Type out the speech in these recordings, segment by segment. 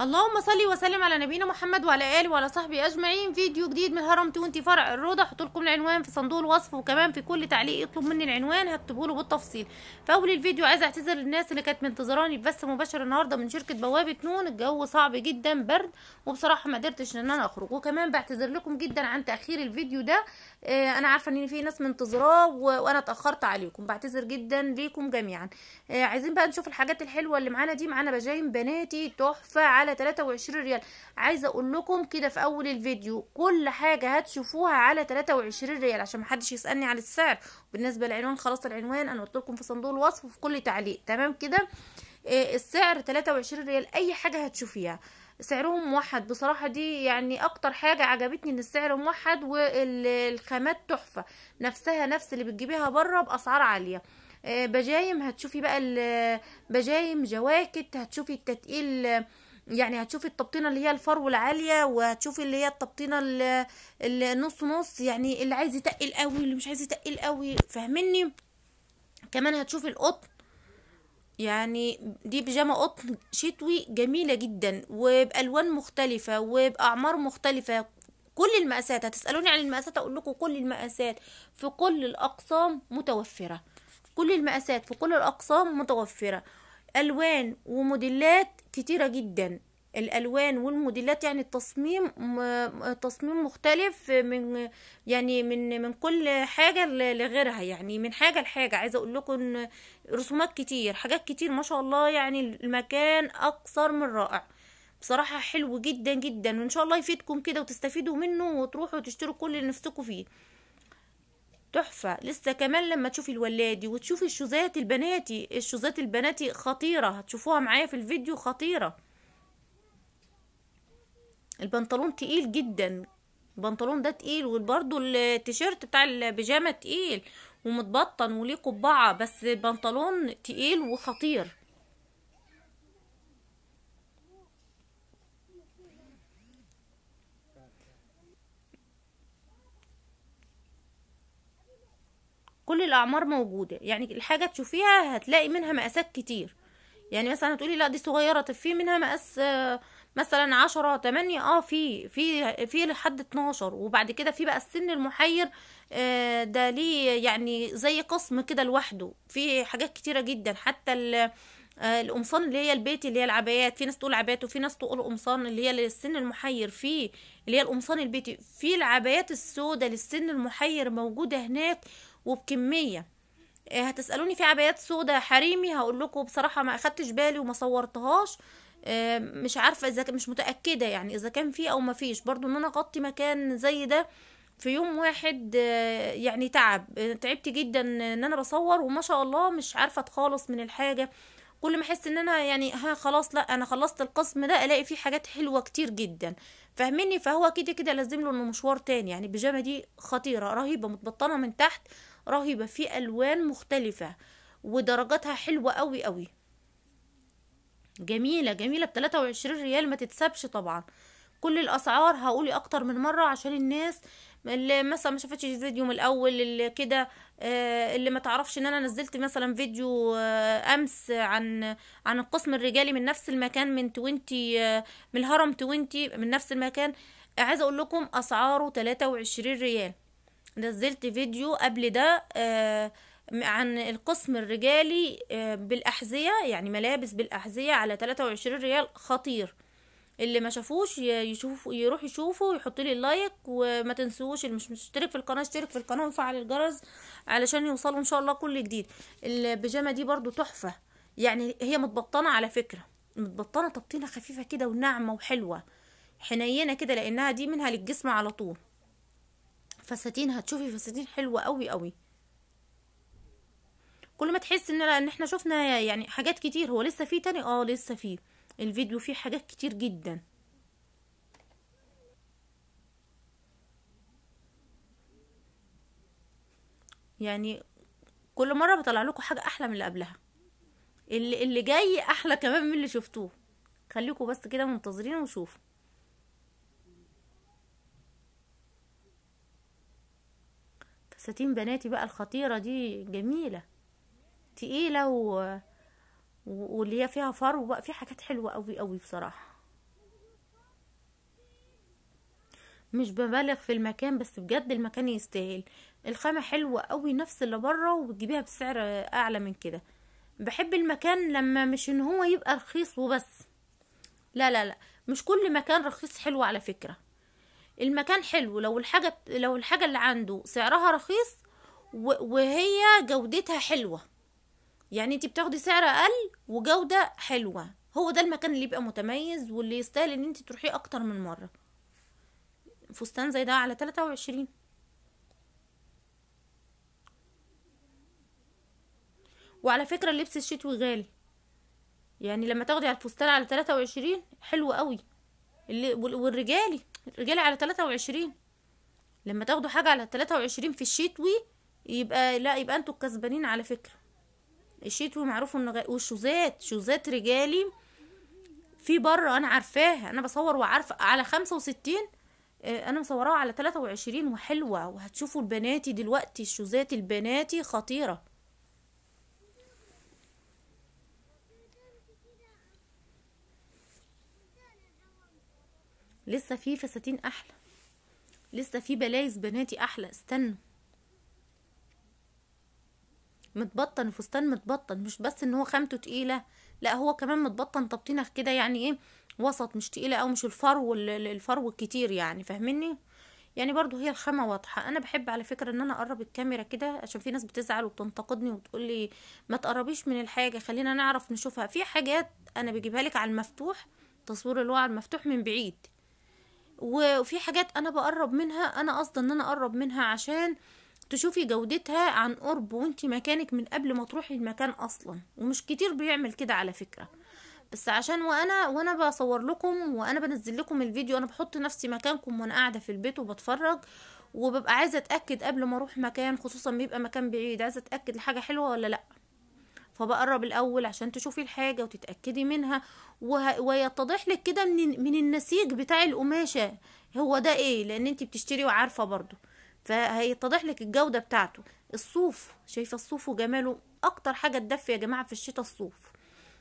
اللهم صلي وسلم على نبينا محمد وعلى اله وعلى صحبه اجمعين فيديو جديد من هرم تونتي فرع الروضه احط لكم العنوان في صندوق الوصف وكمان في كل تعليق يطلب مني العنوان هكتبه له بالتفصيل في اول الفيديو عايزه اعتذر للناس اللي كانت منتظراني ببث مباشر النهارده من شركه بوابه نون الجو صعب جدا برد وبصراحه ما قدرتش ان انا اخرج وكمان بعتذر لكم جدا عن تاخير الفيديو ده آه انا عارفه ان في ناس منتظراه وانا اتاخرت عليكم بعتذر جدا ليكم جميعا آه عايزين بقى نشوف الحاجات الحلوه اللي معانا دي معانا بجايم بناتي تحفه على على 23 ريال عايزه اقول لكم كده في اول الفيديو كل حاجه هتشوفوها على 23 ريال عشان محدش يسالني على السعر بالنسبه للعنوان خلاص العنوان انا قلت لكم في صندوق الوصف وفي كل تعليق تمام كده آه، السعر 23 ريال اي حاجه هتشوفيها سعرهم موحد بصراحه دي يعني اكتر حاجه عجبتني ان السعر موحد والخامات تحفه نفسها نفس اللي بتجيبيها بره باسعار عاليه آه، بجايم هتشوفي بقى البجايم جواكت هتشوفي التتقيل يعني هتشوفي التبطينه اللي هي الفرو العاليه وهتشوفي اللي هي التبطينه النص نص نص يعني اللي عايز يتقل قوي اللي مش عايز يتقل قوي فاهميني كمان هتشوفي القطن يعني دي بيجامه قطن شتوي جميله جدا وبالوان مختلفه وباعمار مختلفه كل المقاسات هتسالوني عن المقاسات اقول لكم كل المقاسات في كل الاقسام متوفره كل المقاسات في كل الاقسام متوفره الوان وموديلات كتيره جدا الالوان والموديلات يعني التصميم تصميم مختلف من يعني من من كل حاجه لغيرها يعني من حاجه لحاجه عايزه اقول لكم رسومات كتير حاجات كتير ما شاء الله يعني المكان اكثر من رائع بصراحه حلو جدا جدا وان شاء الله يفيدكم كده وتستفيدوا منه وتروحوا تشتروا كل اللي نفسكم فيه تحفة لسه كمان لما تشوفي الولادي وتشوفي الشوزات البناتي الشوزات البناتي خطيرة هتشوفوها معايا في الفيديو خطيرة البنطلون تقيل جدا البنطلون ده تقيل وبرده التيشيرت بتاع البيجامه تقيل ومتبطن وليه قبعه بس البنطلون تقيل وخطير كل الاعمار موجوده يعني الحاجه تشوفيها هتلاقي منها مقاسات كتير يعني مثلا هتقولي لا دي صغيره طب في منها مقاس آه مثلا عشرة تمانية اه في في في لحد اتناشر وبعد كده في بقى السن المحير آه ده ليه يعني زي قسم كده لوحده في حاجات كتيرة جدا حتى ال آه، القمصان اللي هي البيت اللي هي العبايات في ناس تقول عبايات وفي ناس تقول قمصان اللي هي للسن المحير في اللي هي القمصان البيتي في العبايات السوداء للسن المحير موجوده هناك وبكميه آه، هتسالوني في عبايات سوداء حريمي هقول لكم بصراحه ما اخدتش بالي وما صورتهاش آه، مش عارفه اذا مش متاكده يعني اذا كان فيه او ما فيش برضو ان انا اغطي مكان زي ده في يوم واحد آه، يعني تعب آه، تعبت جدا ان انا بصور وما شاء الله مش عارفه اتخلص من الحاجه كل ما احس ان انا يعني ها خلاص لا انا خلصت القسم ده الاقي فيه حاجات حلوه كتير جدا فاهمني فهو كده كده لازم له انه مشوار تاني يعني البيجامه دي خطيره رهيبه متبطنه من تحت رهيبه في الوان مختلفه ودرجاتها حلوه قوي قوي جميله جميله ب 23 ريال ما تتسابش طبعا كل الاسعار هقولي اكتر من مره عشان الناس اللي مثلا ما شافتش الفيديو من الاول اللي كده آه، اللي ما تعرفش ان انا نزلت مثلا فيديو آه، امس عن عن القسم الرجالي من نفس المكان من 20 آه، من الهرم 20 من نفس المكان عايزه اقول لكم اسعاره 23 ريال نزلت فيديو قبل ده آه عن القسم الرجالي آه، بالأحذية يعني ملابس بالأحذية على 23 ريال خطير اللي ما شافوش يشوف يروح يشوفه ويحط لي اللايك وما تنسوش اللي مش مشترك في القناه اشترك في القناه وفعل الجرس علشان يوصله ان شاء الله كل جديد البيجامه دي برضو تحفه يعني هي متبطنه على فكره متبطنه تبطينه خفيفه كده وناعمه وحلوه حنينه كده لانها دي منها للجسم على طول فساتين هتشوفي فساتين حلوه قوي قوي كل ما تحس ان ان احنا شفنا يعني حاجات كتير هو لسه فيه تاني اه لسه فيه الفيديو فيه حاجات كتير جدا يعني كل مره بطلع لكم حاجه احلى من اللي قبلها اللي اللي جاي احلى كمان من اللي شفتوه خليكم بس كده منتظرين وشوفوا فساتين بناتي بقى الخطيره دي جميله تقيله و... واللي هي فيها فرو بقى في حاجات حلوه قوي قوي بصراحه مش ببالغ في المكان بس بجد المكان يستاهل الخامه حلوه قوي نفس اللي بره وبتجيبيها بسعر اعلى من كده بحب المكان لما مش ان هو يبقى رخيص وبس لا لا لا مش كل مكان رخيص حلو على فكره المكان حلو لو الحاجه لو الحاجه اللي عنده سعرها رخيص وهي جودتها حلوه يعني انت بتاخدي سعر اقل وجوده حلوه هو ده المكان اللي يبقى متميز واللي يستاهل ان انت تروحيه اكتر من مره فستان زي ده على 23 وعلى فكره اللبس الشتوي غالي يعني لما تاخدي على الفستان على 23 حلو قوي اللي والرجالي الرجالي على 23 لما تاخدوا حاجه على 23 في الشتوي يبقى لا يبقى انتوا الكسبانين على فكره الشتوي معروف انه والشوزات شوزات رجالي في بره انا عارفاه انا بصور وعارفه على خمسة وستين آه، انا مصوراه على تلاتة وعشرين وحلوه وهتشوفوا البناتي دلوقتي الشوزات البناتي خطيره لسه في فساتين احلى لسه في بلايز بناتي احلى استنوا متبطن الفستان متبطن مش بس ان هو خامته تقيله لا هو كمان متبطن تبطينه كده يعني ايه وسط مش تقيله او مش الفرو الفرو الكتير يعني فاهمني يعني برضو هي الخامه واضحه انا بحب على فكره ان انا اقرب الكاميرا كده عشان في ناس بتزعل وبتنتقدني وتقول لي ما تقربيش من الحاجه خلينا نعرف نشوفها في حاجات انا بجيبها لك على المفتوح تصوير اللي هو على المفتوح من بعيد وفي حاجات انا بقرب منها انا قصدي ان انا اقرب منها عشان تشوفي جودتها عن قرب وانت مكانك من قبل ما تروحي المكان اصلا ومش كتير بيعمل كده على فكره بس عشان وانا وانا بصور لكم وانا بنزل لكم الفيديو انا بحط نفسي مكانكم وانا قاعده في البيت وبتفرج وببقى عايزه اتاكد قبل ما اروح مكان خصوصا بيبقى مكان بعيد عايزه اتاكد الحاجه حلوه ولا لا فبقرب الاول عشان تشوفي الحاجه وتتاكدي منها وه... ويتضح لك كده من من النسيج بتاع القماشه هو ده ايه لان انت بتشتري وعارفه برضو فهيتضح لك الجودة بتاعته الصوف شايفة الصوف وجماله اكتر حاجة تدفي يا جماعة في الشتاء الصوف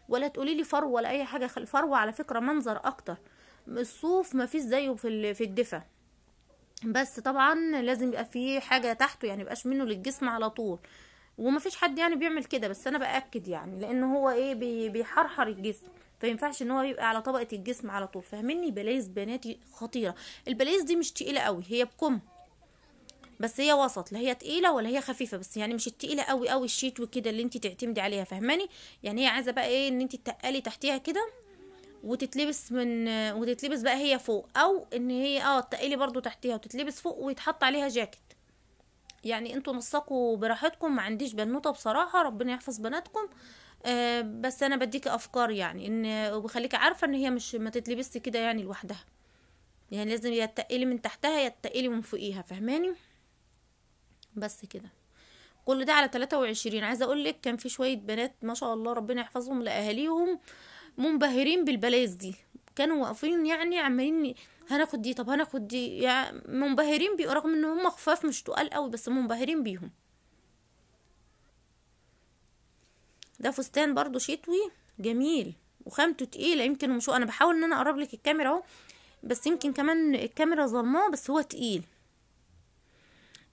ولا تقولي لي فروة ولا اي حاجة الفروة على فكرة منظر اكتر الصوف مفيش زيه في في الدفا بس طبعا لازم يبقى فيه حاجة تحته يعني مبقاش منه للجسم على طول ومفيش حد يعني بيعمل كده بس انا باكد يعني لان هو ايه بيحرحر الجسم فينفعش ان هو يبقى على طبقه الجسم على طول فاهمني بلايز بناتي خطيره البلايز دي مش تقيله قوي هي بكم بس هي وسط لا هي تقيله ولا هي خفيفه بس يعني مش التقيله قوي قوي الشيت وكده اللي انت تعتمدي عليها فهماني يعني هي عايزه بقى ايه ان انت تقلي تحتيها كده وتتلبس من وتتلبس بقى هي فوق او ان هي اه تقلي برضو تحتيها وتتلبس فوق ويتحط عليها جاكيت يعني انتوا نسقوا براحتكم ما عنديش بنوته بصراحه ربنا يحفظ بناتكم آه بس انا بديكي افكار يعني ان وبخليكي عارفه ان هي مش ما تتلبسش كده يعني لوحدها يعني لازم يا من تحتها يا من فوقيها فهماني بس كده كل ده على 23 عايزه اقول لك كان في شويه بنات ما شاء الله ربنا يحفظهم لاهاليهم منبهرين بالبلايز دي كانوا واقفين يعني عمالين هناخد دي طب هناخد دي يعني منبهرين بيه رغم ان هم خفاف مش تقال قوي بس منبهرين بيهم ده فستان برضو شتوي جميل وخامته تقيله يمكن مش انا بحاول ان انا اقرب لك الكاميرا اهو بس يمكن كمان الكاميرا ظلماه بس هو تقيل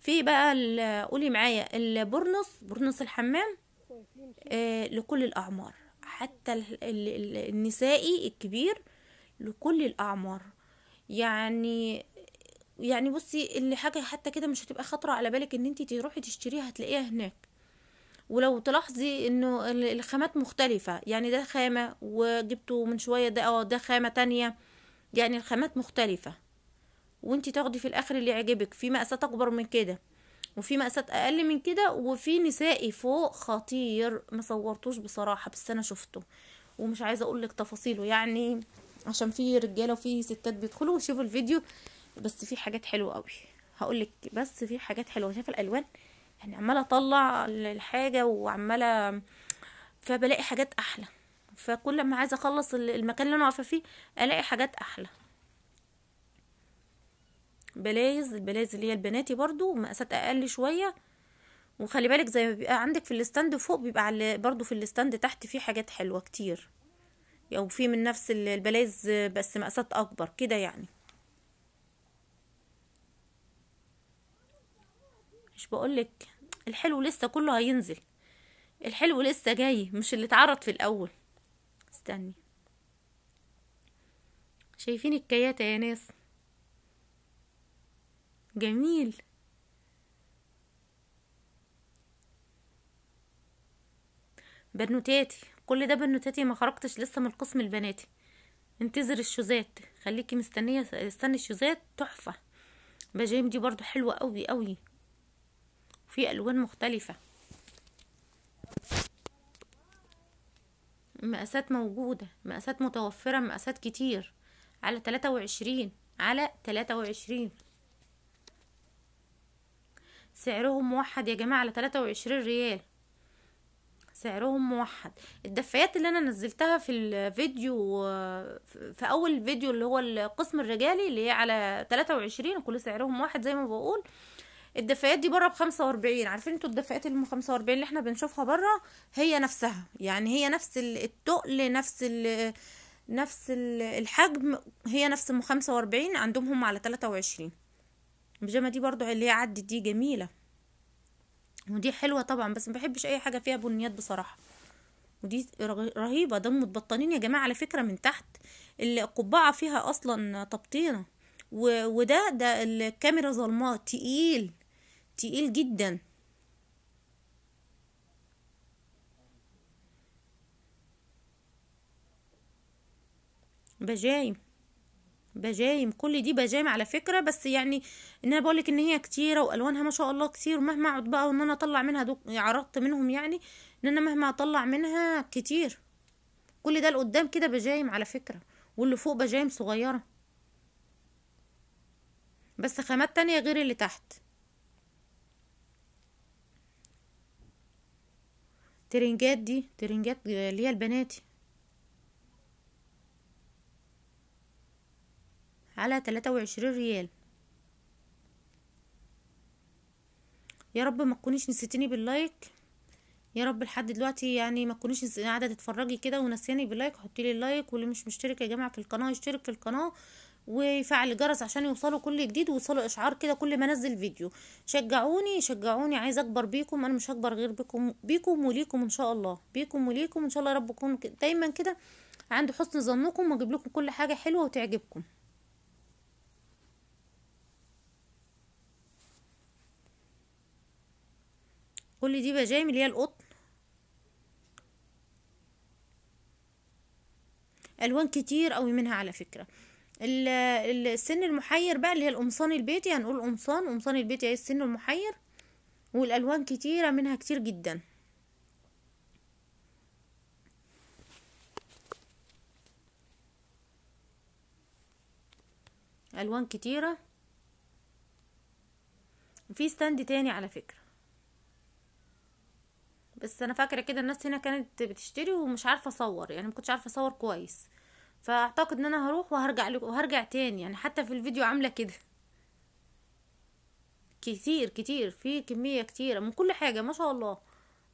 في بقى قولي معايا البرنص برنص الحمام آه لكل الاعمار حتى النسائي الكبير لكل الاعمار يعني يعني بصي اللي حاجه حتى كده مش هتبقى خطره على بالك ان انت تروحي تشتريها هتلاقيها هناك ولو تلاحظي انه الخامات مختلفه يعني ده خامه وجبته من شويه ده اه ده خامه تانية يعني الخامات مختلفه وانت تاخدي في الاخر اللي يعجبك في مقاسات اكبر من كده وفي مقاسات اقل من كده وفي نسائي فوق خطير ما صورتوش بصراحه بس انا شفته ومش عايزه اقول لك تفاصيله يعني عشان في رجاله وفي ستات بيدخلوا ويشوفوا الفيديو بس في حاجات حلوه قوي هقول لك بس في حاجات حلوه شايفه الالوان يعني عماله اطلع الحاجه وعماله فبلاقي حاجات احلى فكل ما عايزه اخلص المكان اللي انا واقفه فيه الاقي حاجات احلى بلايز البلايز اللي هي البناتي برضو مقاسات اقل شويه وخلي بالك زي ما بيبقى عندك في الستاند فوق بيبقى على برضو في الستاند تحت في حاجات حلوه كتير او يعني في من نفس البلايز بس مقاسات اكبر كده يعني مش بقولك الحلو لسه كله هينزل الحلو لسه جاي مش اللي اتعرض في الاول استني شايفين الكياتة يا ناس جميل بنوتاتي كل ده بنوتاتي ما خرجتش لسه من القسم البناتي انتظر الشوزات خليكي مستنيه استني الشوزات تحفه بجايم دي برضو حلوه قوي قوي في الوان مختلفه مقاسات موجوده مقاسات متوفره مقاسات كتير على تلاتة وعشرين على تلاتة وعشرين سعرهم موحد يا جماعه على 23 ريال سعرهم موحد الدفايات اللي انا نزلتها في الفيديو في اول فيديو اللي هو القسم الرجالي اللي هي على 23 وكل سعرهم واحد زي ما بقول الدفايات دي بره ب 45 عارفين انتوا الدفايات اللي 45 اللي احنا بنشوفها بره هي نفسها يعني هي نفس التقل نفس ال نفس الحجم هي نفس ام 45 عندهم هم على 23 البيجامه دي برضو اللي هي عدت دي جميله ودي حلوه طبعا بس ما بحبش اي حاجه فيها بنيات بصراحه ودي رهيبه ده متبطنين يا جماعه على فكره من تحت القبعه فيها اصلا تبطينه وده ده الكاميرا ظلمات تقيل تقيل جدا بجايم بجايم كل دي بجايم على فكره بس يعني ان انا بقولك ان هي كتيره والوانها ما شاء الله كتير ومهما اقعد بقى وان انا اطلع منها دوك عرضت منهم يعني ان انا مهما اطلع منها كتير كل ده لقدام كده بجايم على فكره واللي فوق بجايم صغيره بس خامات تانية غير اللي تحت ترنجات دي ترنجات اللي هي البناتي على تلاتة وعشرين ريال يا رب ما تكونيش نسيتيني باللايك يا رب لحد دلوقتي يعني ما تكونيش قاعده تتفرجي كده ونسياني باللايك حطي لي اللايك واللي مش مشترك يا جماعه في القناه يشترك في القناه ويفعل الجرس عشان يوصلوا كل جديد ويوصلوا اشعار كده كل ما انزل فيديو شجعوني شجعوني عايزه اكبر بيكم انا مش هكبر غير بيكم بيكم وليكم ان شاء الله بيكم وليكم ان شاء الله يا رب اكون دايما كده عند حسن ظنكم واجيب لكم كل حاجه حلوه وتعجبكم كل دي بجايم اللي هي القطن الوان كتير قوي منها على فكره السن المحير بقى اللي هي القمصان البيتي هنقول قمصان قمصان البيتي هي السن المحير والالوان كتيره منها كتير جدا الوان كتيره وفي ستاند تاني على فكره بس انا فاكره كده الناس هنا كانت بتشتري ومش عارفه اصور يعني ما كنتش عارفه اصور كويس فاعتقد ان انا هروح وهرجع وهرجع تاني يعني حتى في الفيديو عامله كده كتير كتير في كميه كتيره من كل حاجه ما شاء الله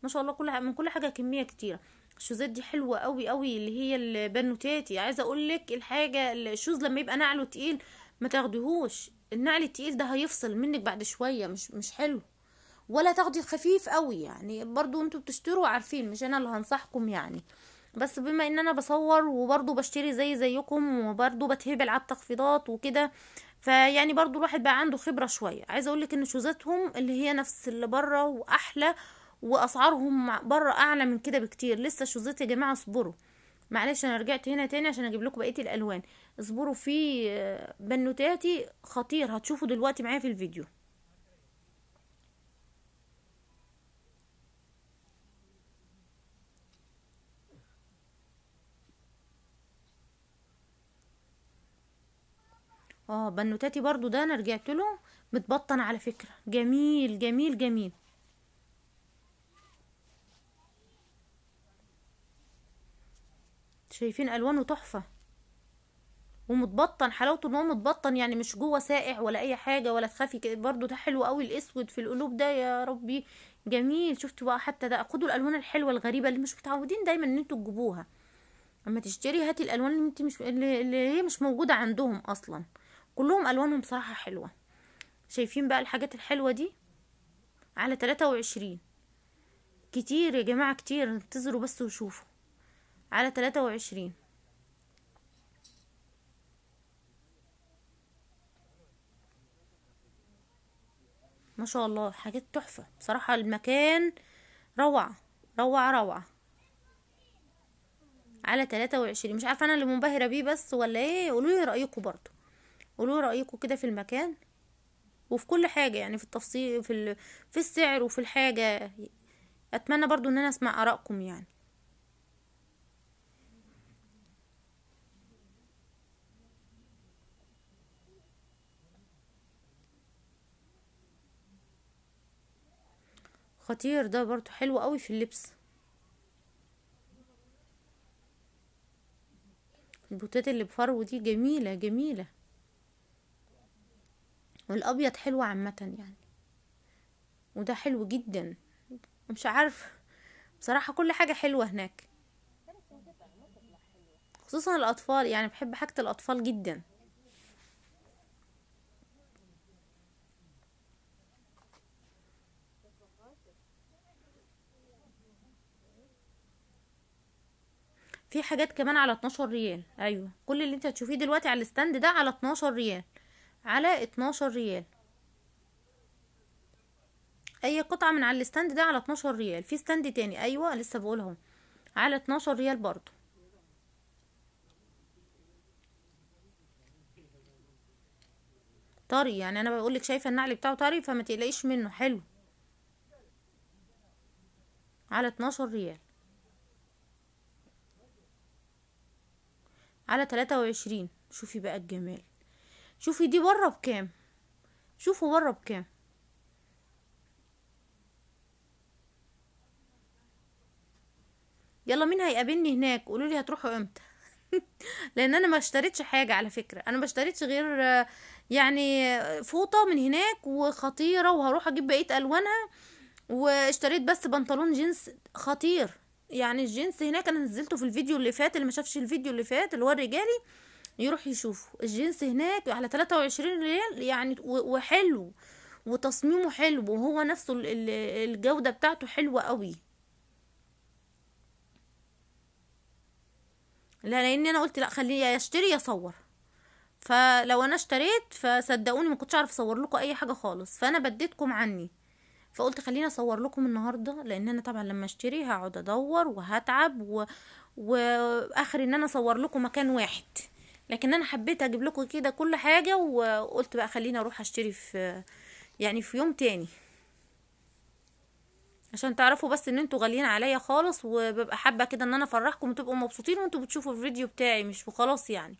ما شاء الله كل من كل حاجه كميه كتيره الشوزات دي حلوه قوي قوي اللي هي البنوتاتي عايزه اقول لك الحاجه الشوز لما يبقى نعله تقيل ما تاخدهوش النعل التقيل ده هيفصل منك بعد شويه مش مش حلو ولا تاخدي خفيف قوي يعني برضو انتوا بتشتروا عارفين مش انا اللي هنصحكم يعني بس بما ان انا بصور وبرضو بشتري زي زيكم وبرضو بتهبل على التخفيضات وكده فيعني برضو الواحد بقى عنده خبره شويه عايزه اقولك ان شوزاتهم اللي هي نفس اللي بره واحلى واسعارهم بره اعلى من كده بكتير لسه شوزات يا جماعه اصبروا معلش انا رجعت هنا تاني عشان اجيب لكم بقيه الالوان اصبروا في بنوتاتي خطير هتشوفوا دلوقتي معايا في الفيديو اه بنوتاتي برضو ده انا رجعت له متبطن على فكرة جميل جميل جميل شايفين الوانه تحفة ومتبطن حلاوته ان هو متبطن يعني مش جوه سائع ولا اي حاجة ولا تخافي برضو ده حلو قوي الاسود في القلوب ده يا ربي جميل شفتوا بقى حتى ده خدوا الالوان الحلوه الغريبه اللي مش متعودين دايما ان انتوا تجيبوها اما تشتري هاتي الالوان اللي انت مش اللي هي مش موجوده عندهم اصلا كلهم الوانهم بصراحه حلوه شايفين بقى الحاجات الحلوه دي على تلاتة وعشرين كتير يا جماعه كتير انتظروا بس وشوفوا على تلاتة وعشرين ما شاء الله حاجات تحفه بصراحه المكان روعه روعه روعه على تلاتة وعشرين مش عارفه انا اللي منبهره بيه بس ولا ايه قولولي رايكم برضو قولوا رايكم كده في المكان وفي كل حاجه يعني في التفصيل في ال... في السعر وفي الحاجه اتمنى برضو ان انا اسمع ارائكم يعني خطير ده برضو حلو قوي في اللبس البوتات اللي بفرو دي جميلة جميلة والابيض حلو عامه يعني وده حلو جدا مش عارف بصراحه كل حاجه حلوه هناك خصوصا الاطفال يعني بحب حاجه الاطفال جدا في حاجات كمان على 12 ريال ايوه كل اللي انت هتشوفيه دلوقتي على الستاند ده على 12 ريال على اتناشر ريال اي قطعة من على الستاند ده على اتناشر ريال في ستاند تاني ايوه لسه بقول اهو على اتناشر ريال برضو طري يعني انا بقولك شايفه النعل بتاعه طري فما تقلقيش منه حلو على اتناشر ريال على تلاتة وعشرين شوفي بقى الجمال شوفي دي بره بكام شوفوا بره بكام يلا مين هيقابلني هناك قولوا لي هتروحوا امتى لان انا ما اشتريتش حاجه على فكره انا ما اشتريتش غير يعني فوطه من هناك وخطيره وهروح اجيب بقيه الوانها واشتريت بس بنطلون جينز خطير يعني الجينز هناك انا نزلته في الفيديو اللي فات اللي ما شافش الفيديو اللي فات اللي هو الرجالي يروح يشوفه الجنس هناك على 23 ريال يعني وحلو وتصميمه حلو وهو نفسه الجودة بتاعته حلوة قوي لا لان انا قلت لا خليه يا يشتري يصور فلو انا اشتريت فصدقوني ما كنتش اعرف اصور لكم اي حاجه خالص فانا بديتكم عني فقلت خليني اصور لكم النهارده لان انا طبعا لما اشتري هقعد ادور وهتعب و... واخر ان انا اصور لكم مكان واحد لكن انا حبيت اجيب لكم كده كل حاجه وقلت بقى خليني اروح اشتري في يعني في يوم تاني عشان تعرفوا بس ان انتوا غاليين عليا خالص وببقى حابه كده ان انا افرحكم وتبقوا مبسوطين وانتوا بتشوفوا الفيديو بتاعي مش وخلاص يعني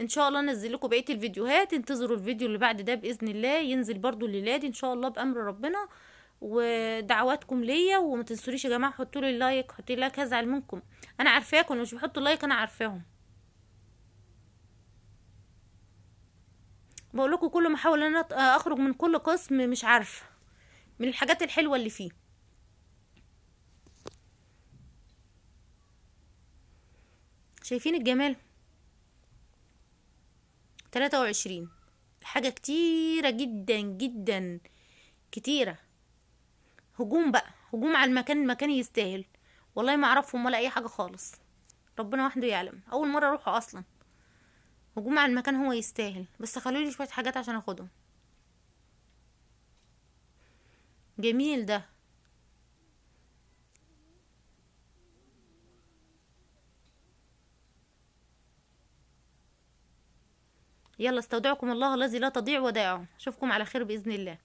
ان شاء الله انزل لكم بقيه الفيديوهات انتظروا الفيديو اللي بعد ده باذن الله ينزل برضو للاد ان شاء الله بامر ربنا ودعواتكم ليا وما تنسوليش يا جماعه حطوا لي اللايك حطوا لي لايك هزعل منكم انا عارفاكم مش بحطوا لايك انا عارفاهم بقول لكم كل ما احاول ان انا اخرج من كل قسم مش عارفه من الحاجات الحلوه اللي فيه شايفين الجمال 23 حاجه كتيره جدا جدا كتيره هجوم بقى هجوم على المكان المكان يستاهل والله ما اعرفهم ولا اي حاجه خالص ربنا وحده يعلم اول مره اروحه اصلا هجوم على المكان هو يستاهل بس خلوا لي شويه حاجات عشان اخدهم جميل ده يلا استودعكم الله الذي لا تضيع ودائعه اشوفكم على خير باذن الله